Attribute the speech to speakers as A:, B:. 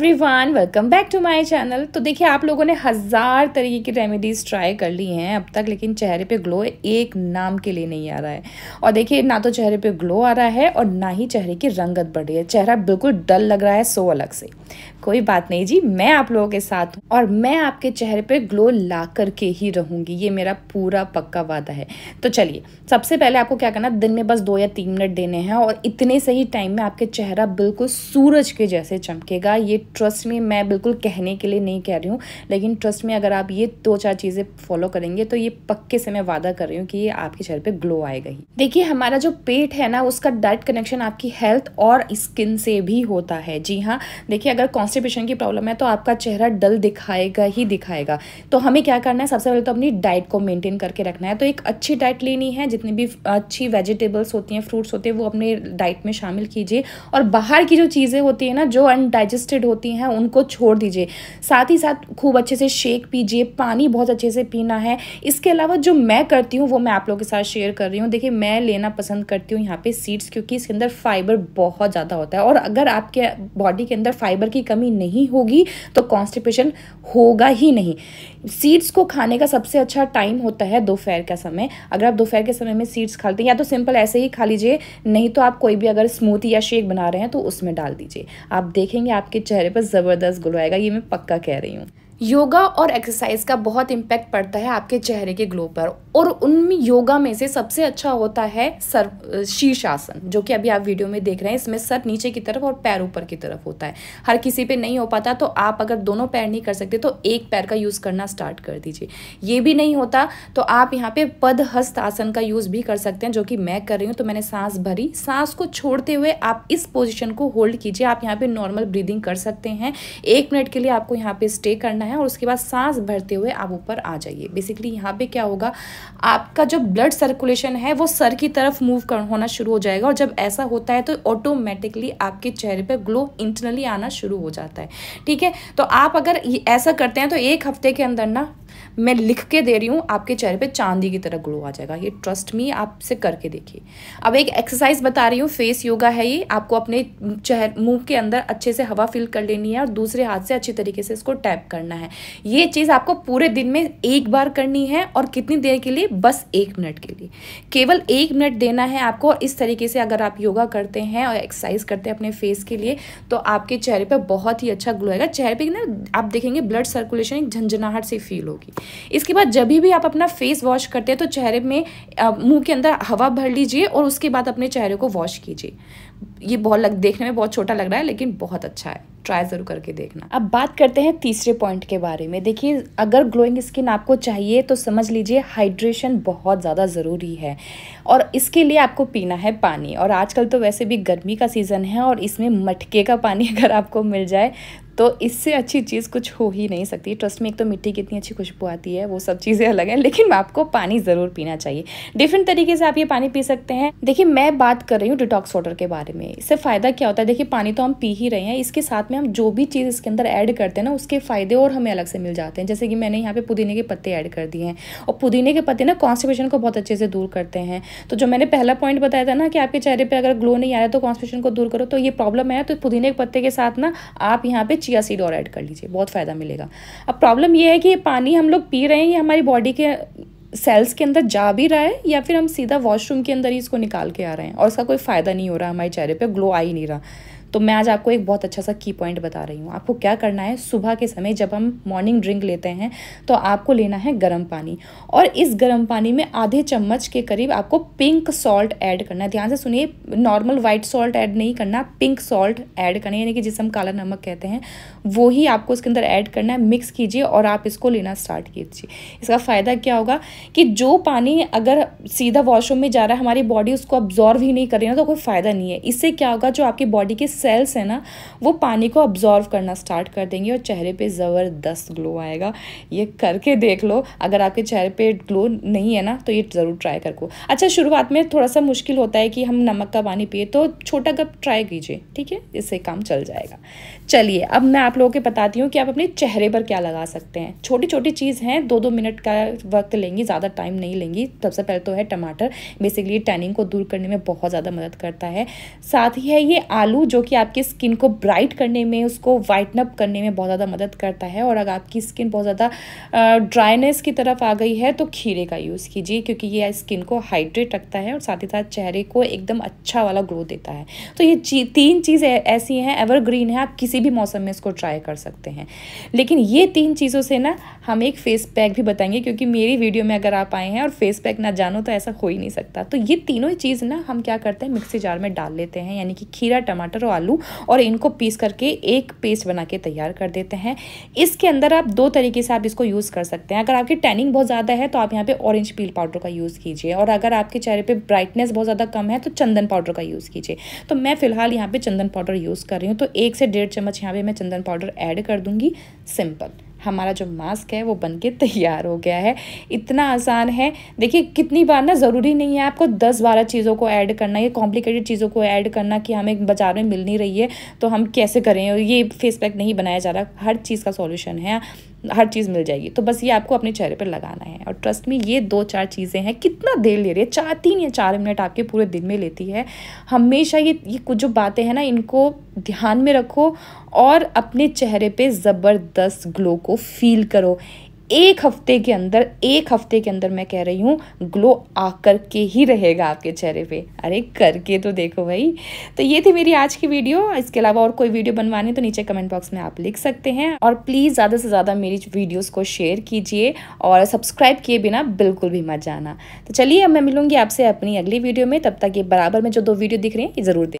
A: every everyone welcome back to my channel तो देखिए आप लोगों ने हज़ार तरीके की रेमेडीज़ ट्राई कर ली हैं अब तक लेकिन चेहरे पे ग्लो एक नाम के लिए नहीं आ रहा है और देखिए ना तो चेहरे पे ग्लो आ रहा है और ना ही चेहरे की रंगत बढ़ रही है चेहरा बिल्कुल डल लग रहा है सो अलग से कोई बात नहीं जी मैं आप लोगों के साथ हूँ और मैं आपके चेहरे पर ग्लो ला करके ही रहूँगी ये मेरा पूरा पक्का वादा है तो चलिए सबसे पहले आपको क्या करना दिन में बस दो या तीन मिनट देने हैं और इतने सही टाइम में आपके चेहरा बिल्कुल सूरज के जैसे चमकेगा ये ट्रस्ट में मैं बिल्कुल कहने के लिए नहीं कह रही हूँ लेकिन ट्रस्ट में अगर आप ये दो चार चीज़ें फॉलो करेंगे तो ये पक्के से मैं वादा कर रही हूँ कि ये आपके चेहरे पर ग्लो आएगा ही देखिए हमारा जो पेट है ना उसका डायरेक्ट कनेक्शन आपकी हेल्थ और स्किन से भी होता है जी हाँ देखिए अगर कॉन्स्टिपेशन की प्रॉब्लम है तो आपका चेहरा डल दिखाएगा ही दिखाएगा तो हमें क्या करना है सबसे पहले तो अपनी डाइट को मेनटेन करके रखना है तो एक अच्छी डाइट लेनी है जितनी भी अच्छी वेजिटेबल्स होती हैं फ्रूट्स होते हैं वो अपने डाइट में शामिल कीजिए और बाहर की जो चीज़ें होती है ना जो अनडाइजेस्टेड होती होती हैं उनको छोड़ दीजिए साथ ही साथ खूब अच्छे से शेक पीजिए पानी बहुत अच्छे से पीना है इसके अलावा जो मैं करती हूँ वो मैं आप लोगों के साथ शेयर कर रही हूँ देखिए मैं लेना पसंद करती हूँ यहाँ पे सीड्स क्योंकि इसके अंदर फाइबर बहुत ज़्यादा होता है और अगर आपके बॉडी के अंदर फाइबर की कमी नहीं होगी तो कॉन्स्टिपेशन होगा ही नहीं सीड्स को खाने का सबसे अच्छा टाइम होता है दोपहर का समय अगर आप दोपहर के समय में सीड्स खा लेते हैं या तो सिंपल ऐसे ही खा लीजिए नहीं तो आप कोई भी अगर स्मूथी या शेक बना रहे हैं तो उसमें डाल दीजिए आप देखेंगे आपके चेहरे मेरे पास ज़बरदस्त ग्लो आएगा ये मैं पक्का कह रही हूँ योगा और एक्सरसाइज का बहुत इम्पैक्ट पड़ता है आपके चेहरे के ग्लो पर और उनमें योगा में से सबसे अच्छा होता है सर शीर्षासन जो कि अभी आप वीडियो में देख रहे हैं इसमें सर नीचे की तरफ और पैर ऊपर की तरफ होता है हर किसी पे नहीं हो पाता तो आप अगर दोनों पैर नहीं कर सकते तो एक पैर का यूज़ करना स्टार्ट कर दीजिए ये भी नहीं होता तो आप यहाँ पे पदहस्त आसन का यूज़ भी कर सकते हैं जो कि मैं कर रही हूँ तो मैंने सांस भरी सांस को छोड़ते हुए आप इस पोजिशन को होल्ड कीजिए आप यहाँ पर नॉर्मल ब्रीदिंग कर सकते हैं एक मिनट के लिए आपको यहाँ पर स्टे करना है है और उसके बाद सांस भरते हुए आप ऊपर आ जाइए बेसिकली यहाँ पे क्या होगा आपका जो ब्लड सर्कुलेशन है वो सर की तरफ मूव कर होना शुरू हो जाएगा और जब ऐसा होता है तो ऑटोमेटिकली आपके चेहरे पर ग्लो इंटरनली आना शुरू हो जाता है ठीक है तो आप अगर ऐसा करते हैं तो एक हफ्ते के अंदर ना मैं लिख के दे रही हूँ आपके चेहरे पे चांदी की तरह ग्लो आ जाएगा ये ट्रस्ट मी आपसे करके देखिए अब एक एक्सरसाइज बता रही हूँ फेस योगा है ये आपको अपने चेहरे मुंह के अंदर अच्छे से हवा फिल कर लेनी है और दूसरे हाथ से अच्छी तरीके से इसको टैप करना है ये चीज़ आपको पूरे दिन में एक बार करनी है और कितनी देर के लिए बस एक मिनट के लिए केवल एक मिनट देना है आपको इस तरीके से अगर आप योगा करते हैं और एक्सरसाइज करते हैं अपने फेस के लिए तो आपके चेहरे पर बहुत ही अच्छा ग्लो आएगा चेहरे पर ना आप देखेंगे ब्लड सर्कुलेशन एक झंझनाहट से फील होगी इसके बाद जब भी आप अपना फेस वॉश करते हैं तो चेहरे में मुंह के अंदर हवा भर लीजिए और उसके बाद अपने चेहरे को वॉश कीजिए ये बहुत लग देखने में बहुत छोटा लग रहा है लेकिन बहुत अच्छा है ट्राई ज़रूर करके देखना अब बात करते हैं तीसरे पॉइंट के बारे में देखिए अगर ग्लोइंग स्किन आपको चाहिए तो समझ लीजिए हाइड्रेशन बहुत ज़्यादा ज़रूरी है और इसके लिए आपको पीना है पानी और आजकल तो वैसे भी गर्मी का सीज़न है और इसमें मटके का पानी अगर आपको मिल जाए तो इससे अच्छी चीज़ कुछ हो ही नहीं सकती ट्रस्ट में एक तो मिट्टी कितनी अच्छी खुशबू आती है वो सब चीज़ें अलग हैं लेकिन आपको पानी ज़रूर पीना चाहिए डिफरेंट तरीके से आप ये पानी पी सकते हैं देखिए मैं बात कर रही हूँ डिटॉक्स वाटर के बारे में इससे फ़ायदा क्या होता है देखिए पानी तो हम पी ही रहे हैं इसके साथ में हम जो भी चीज़ इसके अंदर ऐड करते हैं ना उसके फ़ायदे और हमें अलग से मिल जाते हैं जैसे कि मैंने यहाँ पे पुदीने के पत्ते ऐड कर दिए हैं और पुदीने के पत्ते ना कॉन्स्टिपेशन को बहुत अच्छे से दूर करते हैं तो जो मैंने पहला पॉइंट बताया था ना कि आपके चेहरे पर अगर ग्लो नहीं आ रहा है तो कॉन्स्टिपेशन को दूर करो तो ये प्रॉब्लम है तो पुदीने के पत्ते के साथ ना आप यहाँ पे चिया सीड और ऐड कर लीजिए बहुत फ़ायदा मिलेगा अब प्रॉब्लम ये है कि ये पानी हम लोग पी रहे हैं ये हमारी बॉडी के सेल्स के अंदर जा भी रहा है या फिर हम सीधा वॉशरूम के अंदर ही इसको निकाल के आ रहे हैं और इसका कोई फ़ायदा नहीं हो रहा हमारे चेहरे पर ग्लो आ ही नहीं रहा तो मैं आज आपको एक बहुत अच्छा सा की पॉइंट बता रही हूँ आपको क्या करना है सुबह के समय जब हम मॉर्निंग ड्रिंक लेते हैं तो आपको लेना है गर्म पानी और इस गर्म पानी में आधे चम्मच के करीब आपको पिंक सॉल्ट ऐड करना है ध्यान से सुनिए नॉर्मल वाइट सॉल्ट ऐड नहीं करना पिंक सॉल्ट ऐड करना यानी कि जिसे हम काला नमक कहते हैं वो ही आपको इसके अंदर ऐड करना है मिक्स कीजिए और आप इसको लेना स्टार्ट कीजिए इसका फ़ायदा क्या होगा कि जो पानी अगर सीधा वॉशरूम में जा रहा है हमारी बॉडी उसको अब्जॉर्व ही नहीं कर रही ना तो कोई फ़ायदा नहीं है इससे क्या होगा जो आपकी बॉडी के सेल्स है ना वो पानी को ऑब्जॉर्व करना स्टार्ट कर देंगे और चेहरे पे ज़बरदस्त ग्लो आएगा ये करके देख लो अगर आपके चेहरे पे ग्लो नहीं है ना तो ये ज़रूर ट्राई को अच्छा शुरुआत में थोड़ा सा मुश्किल होता है कि हम नमक का पानी पिए तो छोटा कप ट्राई कीजिए ठीक है इससे काम चल जाएगा चलिए अब मैं आप लोगों के बताती हूँ कि आप अपने चेहरे पर क्या लगा सकते हैं छोटी छोटी चीज़ हैं दो दो मिनट का वक्त लेंगी ज़्यादा टाइम नहीं लेंगी सबसे पहले तो है टमाटर बेसिकली टैनिंग को दूर करने में बहुत ज़्यादा मदद करता है साथ ही है ये आलू जो कि आपकी स्किन को ब्राइट करने में उसको अप करने में बहुत ज़्यादा मदद करता है और अगर आपकी स्किन बहुत ज़्यादा ड्राइनेस की तरफ आ गई है तो खीरे का यूज़ कीजिए क्योंकि ये स्किन को हाइड्रेट रखता है और साथ ही साथ चेहरे को एकदम अच्छा वाला ग्रो देता है तो ये तीन चीज़ ऐसी हैं एवरग्रीन है आप किसी भी मौसम में इसको ट्राई कर सकते हैं लेकिन ये तीन चीज़ों से ना हम एक फेस पैक भी बताएंगे क्योंकि मेरी वीडियो में अगर आप आए हैं और फेस पैक ना जानो तो ऐसा हो ही नहीं सकता तो ये तीनों चीज़ ना हम क्या करते हैं मिक्सी जार में डाल लेते हैं यानी कि खीरा टमाटर और आलू और इनको पीस करके एक पेस्ट बना के तैयार कर देते हैं इसके अंदर आप दो तरीके से आप इसको यूज़ कर सकते हैं अगर आपकी टैनिंग बहुत ज़्यादा है तो आप यहाँ पे ऑरेंज पील पाउडर का यूज़ कीजिए और अगर आपके चेहरे पे ब्राइटनेस बहुत ज़्यादा कम है तो चंदन पाउडर का यूज़ कीजिए तो मैं फ़िलहाल यहाँ पर चंदन पाउडर यूज़ कर रही हूँ तो एक से डेढ़ चम्मच यहाँ पर मैं चंदन पाउडर ऐड कर दूँगी सिंपल हमारा जो मास्क है वो बन के तैयार हो गया है इतना आसान है देखिए कितनी बार ना ज़रूरी नहीं है आपको दस बारह चीज़ों को ऐड करना या कॉम्प्लिकेटेड चीज़ों को ऐड करना कि हमें बाज़ार में मिल नहीं रही है तो हम कैसे करें और ये फेस पैक नहीं बनाया जा रहा हर चीज़ का सॉल्यूशन है हर चीज़ मिल जाएगी तो बस ये आपको अपने चेहरे पर लगाना है और ट्रस्ट में ये दो चार चीज़ें हैं कितना देर ले रही है चार तीन या चार मिनट आपके पूरे दिन में लेती है हमेशा ये ये कुछ जो बातें हैं ना इनको ध्यान में रखो और अपने चेहरे पे ज़बरदस्त ग्लो को फील करो एक हफ्ते के अंदर एक हफ्ते के अंदर मैं कह रही हूँ ग्लो आकर के ही रहेगा आपके चेहरे पे अरे करके तो देखो भाई तो ये थी मेरी आज की वीडियो इसके अलावा और कोई वीडियो बनवाने तो नीचे कमेंट बॉक्स में आप लिख सकते हैं और प्लीज़ ज़्यादा से ज़्यादा मेरी वीडियोज़ को शेयर कीजिए और सब्सक्राइब किए बिना बिल्कुल भी मत जाना तो चलिए अब मैं मिलूंगी आपसे अपनी अगली वीडियो में तब तक ये बराबर में जो दो वीडियो दिख रहे हैं ये ज़रूर